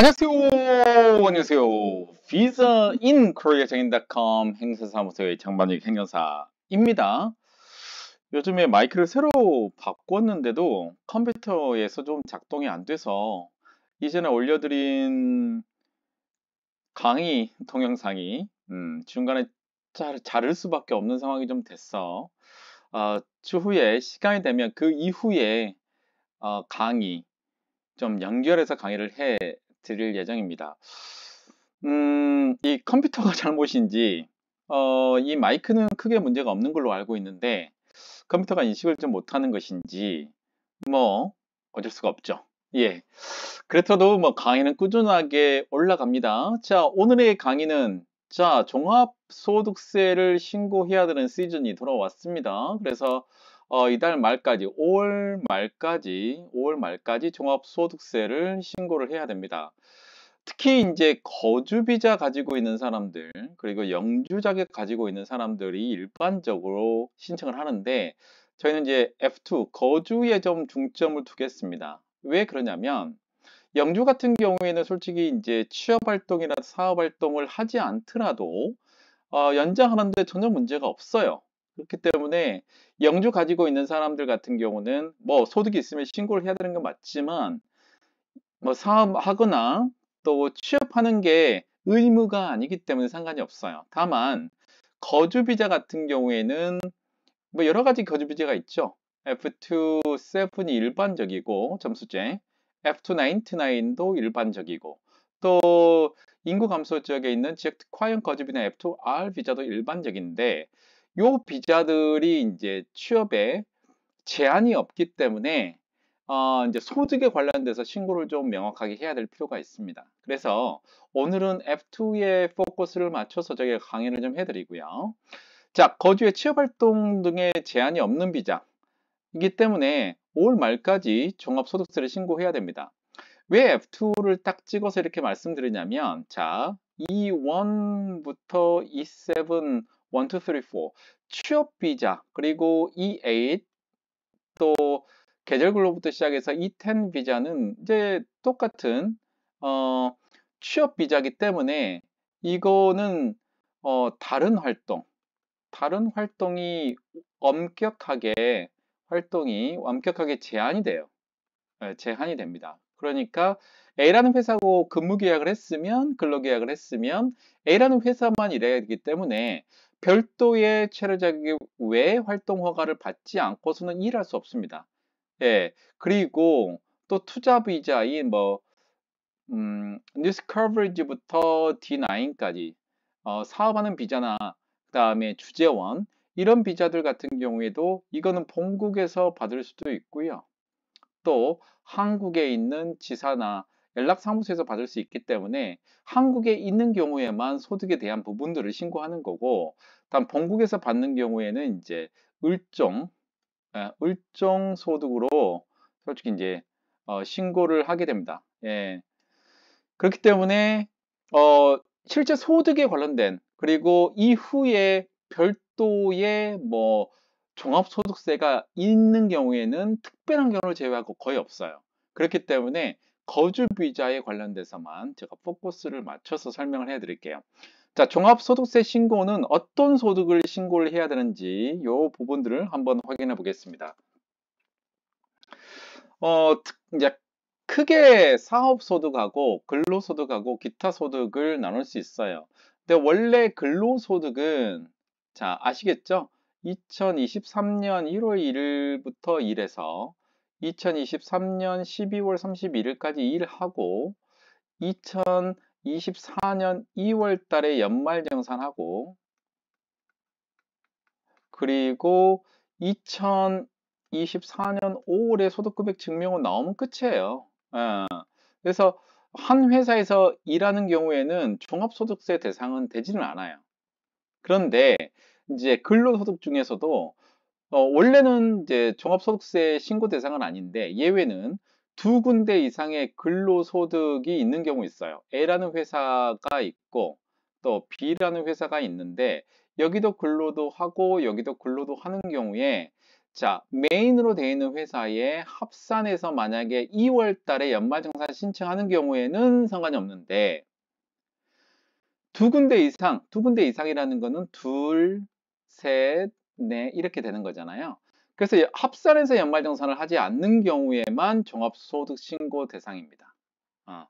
안녕하세요. 안녕하세요. visainkoreajain.com 행사사무소의 장반익 행여사입니다. 요즘에 마이크를 새로 바꿨는데도 컴퓨터에서 좀 작동이 안 돼서 이전에 올려드린 강의 동영상이 음, 중간에 자, 를 수밖에 없는 상황이 좀 됐어. 어, 추후에 시간이 되면 그 이후에 어, 강의 좀 연결해서 강의를 해 드릴 예정입니다. 음, 이 컴퓨터가 잘못인지 어, 이 마이크는 크게 문제가 없는 걸로 알고 있는데 컴퓨터가 인식을 좀 못하는 것인지 뭐 어쩔 수가 없죠. 예. 그렇더라도 뭐 강의는 꾸준하게 올라갑니다. 자, 오늘의 강의는 자, 종합소득세를 신고해야 되는 시즌이 돌아왔습니다. 그래서 어, 이달 말까지 5월 말까지 5월 말까지 종합소득세를 신고를 해야 됩니다. 특히 이제 거주 비자 가지고 있는 사람들 그리고 영주 자격 가지고 있는 사람들이 일반적으로 신청을 하는데 저희는 이제 F2 거주에 좀 중점을 두겠습니다. 왜 그러냐면 영주 같은 경우에는 솔직히 이제 취업 활동이나 사업 활동을 하지 않더라도 어, 연장하는데 전혀 문제가 없어요. 그렇기 때문에 영주 가지고 있는 사람들 같은 경우는 뭐 소득이 있으면 신고를 해야 되는 건 맞지만 뭐 사업하거나 또 취업하는 게 의무가 아니기 때문에 상관이 없어요. 다만 거주비자 같은 경우에는 뭐 여러 가지 거주비자가 있죠. F2-7이 일반적이고 점수제, F2-99도 일반적이고 또 인구 감소 지역에 있는 지역 특화형 거주비나 F2R 비자도 일반적인데 요 비자들이 이제 취업에 제한이 없기 때문에 어, 이제 소득에 관련돼서 신고를 좀 명확하게 해야 될 필요가 있습니다. 그래서 오늘은 F2에 포커스를 맞춰서 저게 강의를 좀 해드리고요. 자, 거주의 취업활동 등의 제한이 없는 비자이기 때문에 올 말까지 종합소득세를 신고해야 됩니다. 왜 F2를 딱 찍어서 이렇게 말씀드리냐면, 자, E1부터 E7 1, 2, 3, 4 취업 비자 그리고 E8 또 계절근로부터 시작해서 E10 비자는 이제 똑같은 어, 취업 비자기 때문에 이거는 어, 다른 활동 다른 활동이 엄격하게 활동이 엄격하게 제한이 돼요. 예, 제한이 됩니다. 그러니까 A라는 회사하고 근무 계약을 했으면 근로 계약을 했으면 A라는 회사만 일해야 되기 때문에 별도의 체류 자격 외에 활동 허가를 받지 않고서는 일할 수 없습니다. 예. 그리고 또 투자 비자인 뭐 음, 뉴스 커버리지부터 D9까지 어, 사업하는 비자나 그다음에 주재원 이런 비자들 같은 경우에도 이거는 본국에서 받을 수도 있고요. 또 한국에 있는 지사나 연락사무소에서 받을 수 있기 때문에 한국에 있는 경우에만 소득에 대한 부분들을 신고하는 거고 다 본국에서 받는 경우에는 이제 을종 아, 을종 소득으로 솔직히 이제 어, 신고를 하게 됩니다. 예. 그렇기 때문에 어, 실제 소득에 관련된 그리고 이후에 별도의 뭐 종합소득세가 있는 경우에는 특별한 경우를 제외하고 거의 없어요. 그렇기 때문에 거주 비자에 관련돼서만 제가 포커스를 맞춰서 설명을 해 드릴게요. 자, 종합소득세 신고는 어떤 소득을 신고를 해야 되는지 이 부분들을 한번 확인해 보겠습니다. 어, 이제 크게 사업소득하고 근로소득하고 기타 소득을 나눌 수 있어요. 근데 원래 근로소득은 자 아시겠죠? 2023년 1월 1일부터 일해서 2023년 12월 31일까지 일하고 2024년 2월 달에 연말 정산하고 그리고 2024년 5월에 소득급액 증명은 나오면 끝이에요. 예. 그래서 한 회사에서 일하는 경우에는 종합소득세 대상은 되지는 않아요. 그런데 이제 근로소득 중에서도 어, 원래는 이제 종합소득세 신고 대상은 아닌데 예외는 두 군데 이상의 근로소득이 있는 경우 있어요. A라는 회사가 있고 또 B라는 회사가 있는데 여기도 근로도 하고 여기도 근로도 하는 경우에 자 메인으로 되어 있는 회사에 합산해서 만약에 2월 달에 연말정산 신청하는 경우에는 상관이 없는데 두 군데 이상, 두 군데 이상이라는 거는 둘, 셋, 네 이렇게 되는 거잖아요. 그래서 합산해서 연말정산을 하지 않는 경우에만 종합소득신고 대상입니다. 어,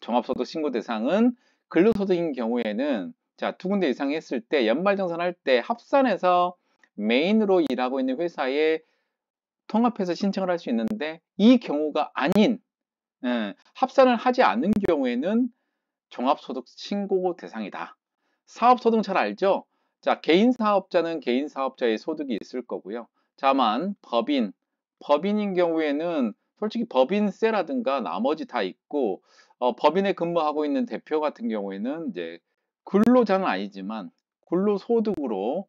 종합소득신고 대상은 근로소득인 경우에는 자, 두 군데 이상 했을 때 연말정산할 때 합산해서 메인으로 일하고 있는 회사에 통합해서 신청을 할 수 있는데 이 경우가 아닌 음, 합산을 하지 않는 경우에는 종합소득 신고 대상이다. 사업소득 잘 알죠? 자, 개인 사업자는 개인 사업자의 소득이 있을 거고요. 다만 법인, 법인인 경우에는 솔직히 법인세라든가 나머지 다 있고 어, 법인에 근무하고 있는 대표 같은 경우에는 이제 근로자는 아니지만 근로소득으로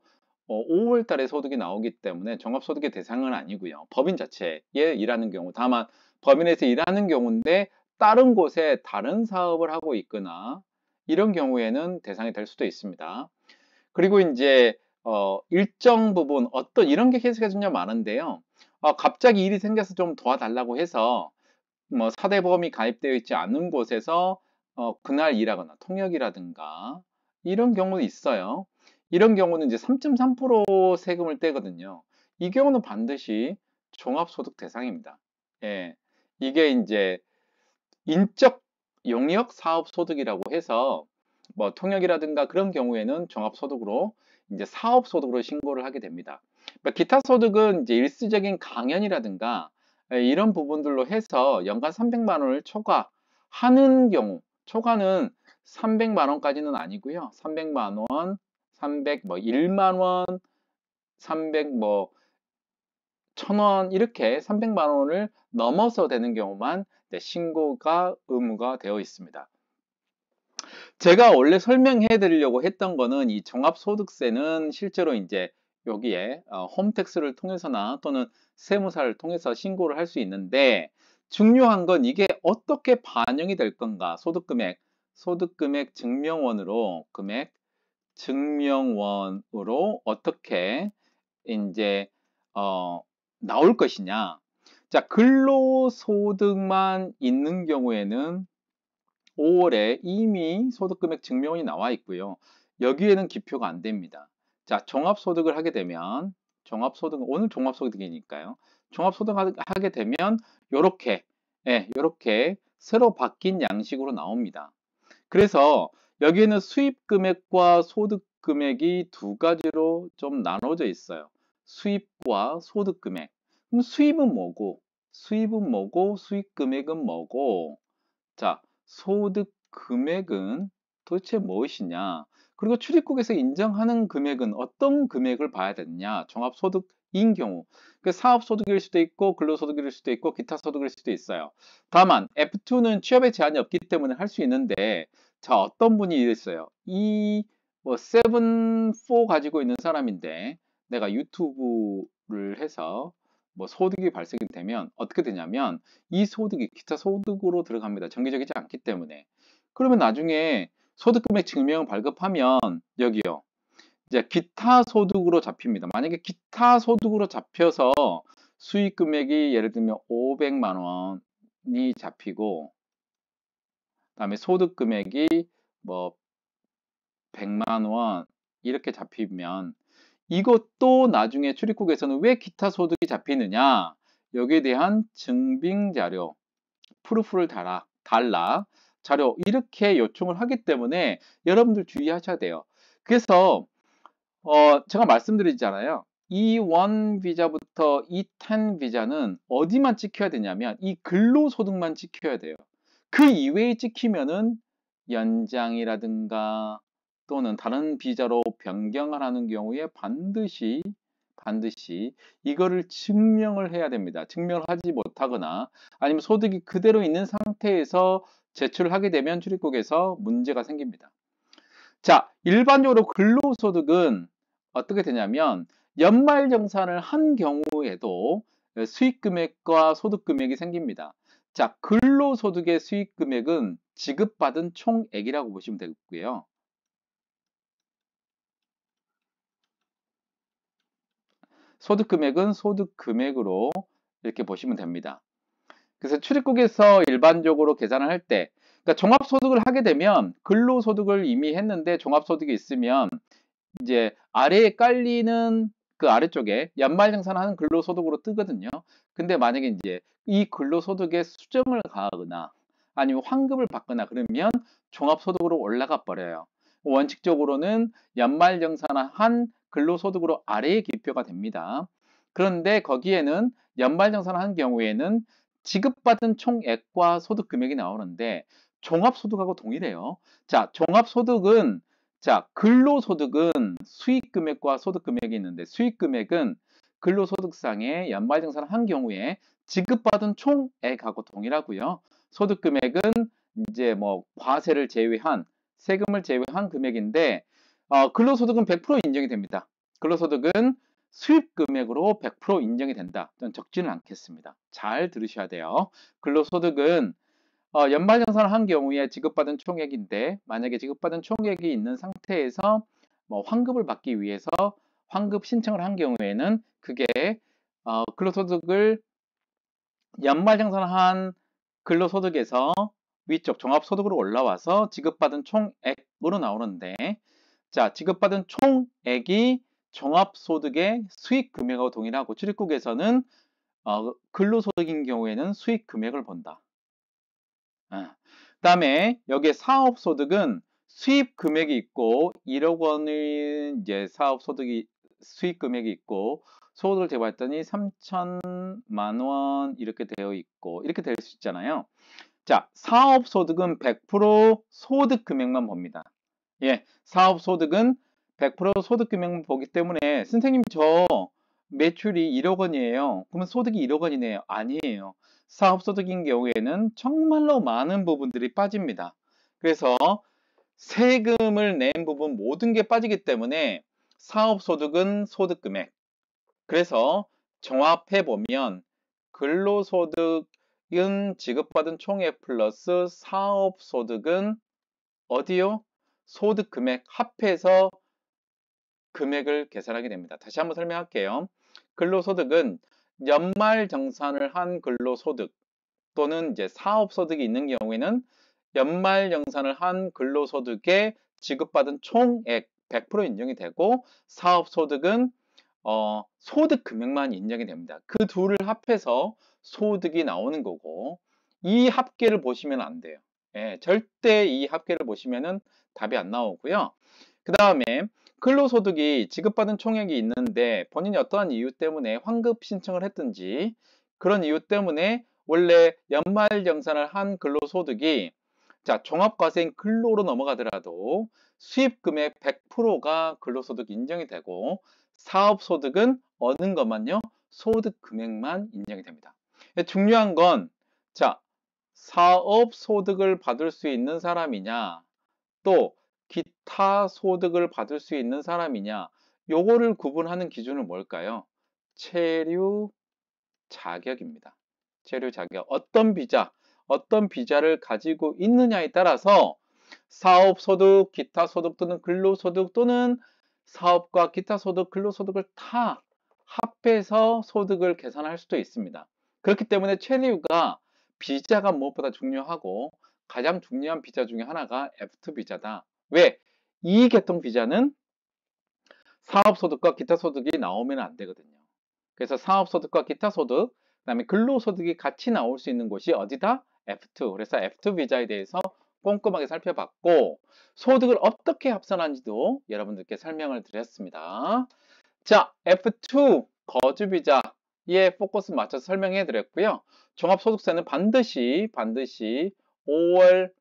어, 5월 달에 소득이 나오기 때문에 종합소득의 대상은 아니고요. 법인 자체에 일하는 경우 다만 법인에서 일하는 경우인데 다른 곳에 다른 사업을 하고 있거나 이런 경우에는 대상이 될 수도 있습니다. 그리고 이제 어, 일정 부분 어떤 이런 게 케이스가 좀 많은데요. 어, 갑자기 일이 생겨서 좀 도와달라고 해서 뭐 사대보험이 가입되어 있지 않은 곳에서 어, 그날 일하거나 통역이라든가 이런 경우도 있어요. 이런 경우는 이제 3.3% 세금을 떼거든요. 이 경우는 반드시 종합소득 대상입니다. 예. 이게 이제 인적 용역 사업 소득이라고 해서 뭐 통역이라든가 그런 경우에는 종합소득으로 이제 사업소득으로 신고를 하게 됩니다. 그러니까 기타 소득은 이제 일시적인 강연이라든가 예, 이런 부분들로 해서 연간 300만 원을 초과하는 경우 초과는 300만 원까지는 아니고요. 300만 원, 300 뭐 1만 원, 300뭐 1000원 이렇게 300만 원을 넘어서 되는 경우만 신고가 의무가 되어 있습니다. 제가 원래 설명해 드리려고 했던 거는 이 종합소득세는 실제로 이제 여기에 어, 홈택스를 통해서나 또는 세무사를 통해서 신고를 할 수 있는데 중요한 건 이게 어떻게 반영이 될 건가 소득금액 소득금액 증명원으로 금액 증명원으로 어떻게 이제 어, 나올 것이냐 자 근로소득만 있는 경우에는 5월에 이미 소득금액 증명이 나와 있고요. 여기에는 기표가 안 됩니다. 자, 종합소득을 하게 되면 종합소득 오늘 종합소득이니까요. 종합소득 을 하게 되면 이렇게 예, 이렇게 새로 바뀐 양식으로 나옵니다. 그래서 여기에는 수입 금액과 소득 금액이 두 가지로 좀 나눠져 있어요. 수입과 소득 금액. 그럼 수입은 뭐고 수입은 뭐고 수익 금액은 뭐고 자, 소득 금액은 도대체 무엇이냐 그리고 출입국에서 인정하는 금액은 어떤 금액을 봐야 되느냐 종합소득 인 경우 그 사업소득일 수도 있고 근로소득일 수도 있고 기타 소득일 수도 있어요 다만 F2는 취업에 제한이 없기 때문에 할 수 있는데 자 어떤 분이 이랬어요 이 뭐 7, 4 가지고 있는 사람인데 내가 유튜브를 해서 뭐 소득이 발생이 되면 어떻게 되냐면 이 소득이 기타 소득으로 들어갑니다. 정기적이지 않기 때문에. 그러면 나중에 소득금액 증명을 발급하면 여기요. 이제 기타 소득으로 잡힙니다. 만약에 기타 소득으로 잡혀서 수익 금액이 예를 들면 500만 원이 잡히고 그다음에 소득 금액이 뭐 100만 원 이렇게 잡히면 이것도 나중에 출입국에서는 왜 기타 소득이 잡히느냐 여기에 대한 증빙 자료 프루프를 달아 달라 자료 이렇게 요청을 하기 때문에 여러분들 주의하셔야 돼요. 그래서 어 제가 말씀드리잖아요. E1 비자부터 E10 비자는 어디만 찍혀야 되냐면 이 근로소득만 찍혀야 돼요. 그 이외에 찍히면은 연장이라든가 또는 다른 비자로 변경을 하는 경우에 반드시 반드시 이거를 증명을 해야 됩니다. 증명을 하지 못하거나 아니면 소득이 그대로 있는 상태에서 제출하게 되면 출입국에서 문제가 생깁니다. 자, 일반적으로 근로소득은 어떻게 되냐면 연말정산을 한 경우에도 수익금액과 소득금액이 생깁니다. 자, 근로소득의 수익금액은 지급받은 총액이라고 보시면 되겠고요. 소득 금액은 소득 금액으로 이렇게 보시면 됩니다. 그래서 출입국에서 일반적으로 계산을 할 때, 그러니까 종합소득을 하게 되면 근로소득을 이미 했는데 종합소득이 있으면 이제 아래에 깔리는 그 아래쪽에 연말정산하는 근로소득으로 뜨거든요. 근데 만약에 이제 이 근로소득에 수정을 가하거나 아니면 환급을 받거나 그러면 종합소득으로 올라가 버려요. 원칙적으로는 연말정산한 근로소득으로 아래의 기표가 됩니다. 그런데 거기에는 연말정산을 한 경우에는 지급받은 총액과 소득 금액이 나오는데 종합소득하고 동일해요. 자, 종합소득은 자, 근로소득은 수익금액과 소득금액이 있는데 수익금액은 근로소득상의 연말정산을 한 경우에 지급받은 총액하고 동일하고요. 소득금액은 이제 뭐 과세를 제외한 세금을 제외한 금액인데 어, 근로소득은 100% 인정이 됩니다. 근로소득은 수입 금액으로 100% 인정이 된다. 좀 적지는 않겠습니다. 잘 들으셔야 돼요. 근로소득은 어, 연말정산을 한 경우에 지급받은 총액인데 만약에 지급받은 총액이 있는 상태에서 뭐 환급을 받기 위해서 환급 신청을 한 경우에는 그게 어, 근로소득을 연말정산한 근로소득에서 위쪽 종합소득으로 올라와서 지급받은 총액으로 나오는데 자, 지급받은 총액이 종합소득의 수익금액하고 동일하고 출입국에서는 어, 근로소득인 경우에는 수익금액을 본다. 아, 그 다음에 여기에 사업소득은 수입금액이 있고 1억 원의 이제 사업소득이 수익금액이 있고 소득을 제보더니 3천만 원 이렇게 되어 있고 이렇게 될 수 있잖아요. 자, 사업소득은 100% 소득 금액만 봅니다. 예, 사업 소득은 100% 소득금액만 보기 때문에 선생님 저 매출이 1억 원이에요. 그러면 소득이 1억 원이네요. 아니에요. 사업 소득인 경우에는 정말로 많은 부분들이 빠집니다. 그래서 세금을 낸 부분 모든 게 빠지기 때문에 사업 소득은 소득 금액. 그래서 종합해 보면 근로소득은 지급받은 총액 플러스 사업 소득은 어디요? 소득 금액 합해서 금액을 계산하게 됩니다. 다시 한번 설명할게요. 근로소득은 연말 정산을 한 근로소득 또는 이제 사업소득이 있는 경우에는 연말 정산을 한 근로소득에 지급받은 총액 100% 인정이 되고 사업소득은 어, 소득 금액만 인정이 됩니다. 그 둘을 합해서 소득이 나오는 거고 이 합계를 보시면 안 돼요. 예, 절대 이 합계를 보시면은 답이 안 나오고요. 그 다음에 근로소득이 지급받은 총액이 있는데 본인이 어떠한 이유 때문에 환급 신청을 했든지 그런 이유 때문에 원래 연말정산을 한 근로소득이 자 종합과세인 근로로 넘어가더라도 수입금액 100%가 근로소득 인정이 되고 사업소득은 얻는 것만요 소득 금액만 인정이 됩니다. 중요한 건자 사업 소득을 받을 수 있는 사람이냐 또 기타 소득을 받을 수 있는 사람이냐 요거를 구분하는 기준은 뭘까요? 체류 자격입니다. 체류 자격 어떤 비자 어떤 비자를 가지고 있느냐에 따라서 사업 소득, 기타 소득 또는 근로 소득 또는 사업과 기타 소득, 근로 소득을 다 합해서 소득을 계산할 수도 있습니다. 그렇기 때문에 체류가 비자가 무엇보다 중요하고 가장 중요한 비자 중에 하나가 F2 비자다. 왜? 이 계통 비자는 사업소득과 기타 소득이 나오면 안 되거든요. 그래서 사업소득과 기타 소득, 그 다음에 근로소득이 같이 나올 수 있는 곳이 어디다? F2. 그래서 F2 비자에 대해서 꼼꼼하게 살펴봤고 소득을 어떻게 합산한지도 여러분들께 설명을 드렸습니다. 자, F2 거주 비자 예, 포커스 맞춰서 설명해 드렸고요. 종합소득세는 반드시 반드시 5월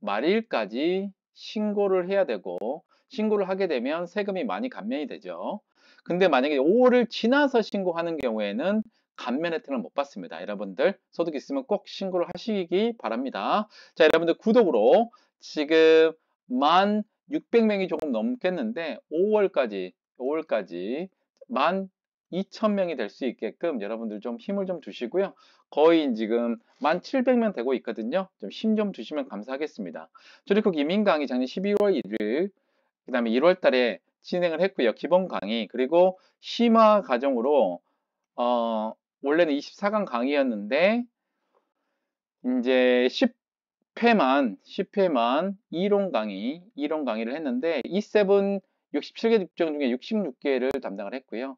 말일까지 신고를 해야 되고 신고를 하게 되면 세금이 많이 감면이 되죠. 근데 만약에 5월을 지나서 신고하는 경우에는 감면 혜택을 못 받습니다. 여러분들 소득 있으면 꼭 신고를 하시기 바랍니다. 자, 여러분들 구독으로 지금 만 600명이 조금 넘겠는데 5월까지 5월까지 만 2,000명이 될 수 있게끔 여러분들 좀 힘을 좀 주시고요. 거의 지금 1,700명 되고 있거든요. 좀 힘좀 좀 주시면 감사하겠습니다. 조리쿡 이민 강의 작년 12월 1일, 그 다음에 1월 달에 진행을 했고요. 기본 강의, 그리고 심화 과정으로, 어, 원래는 24강 강의였는데, 이제 10회만, 10회만 이론 강의, 2론 강의를 했는데, E7 67개 직종 중에 66개를 담당을 했고요.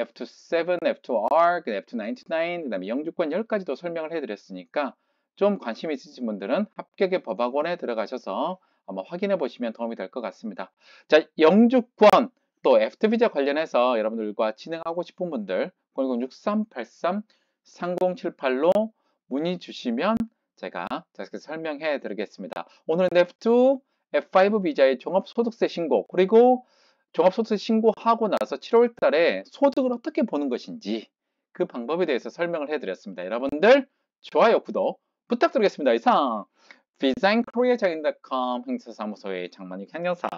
F27, F2R, F299, 그 다음에 영주권 10가지도 설명을 해드렸으니까 좀 관심 있으신 분들은 합격의 법학원에 들어가셔서 한번 확인해 보시면 도움이 될 것 같습니다. 자, 영주권 또 F2 비자 관련해서 여러분들과 진행하고 싶은 분들 0 0 6 3 8 3 3 0 7 8로 문의 주시면 제가 자세히 설명해 드리겠습니다. 오늘은 F2, F5 비자의 종합소득세 신고 그리고 종합소득세 신고하고 나서 7월 달에 소득을 어떻게 보는 것인지 그 방법에 대해서 설명을 해드렸습니다. 여러분들 좋아요, 구독 부탁드리겠습니다. 이상 디자인코리아장인.com 행사사무소의 장만익 행정사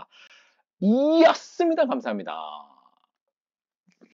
이었습니다. 감사합니다.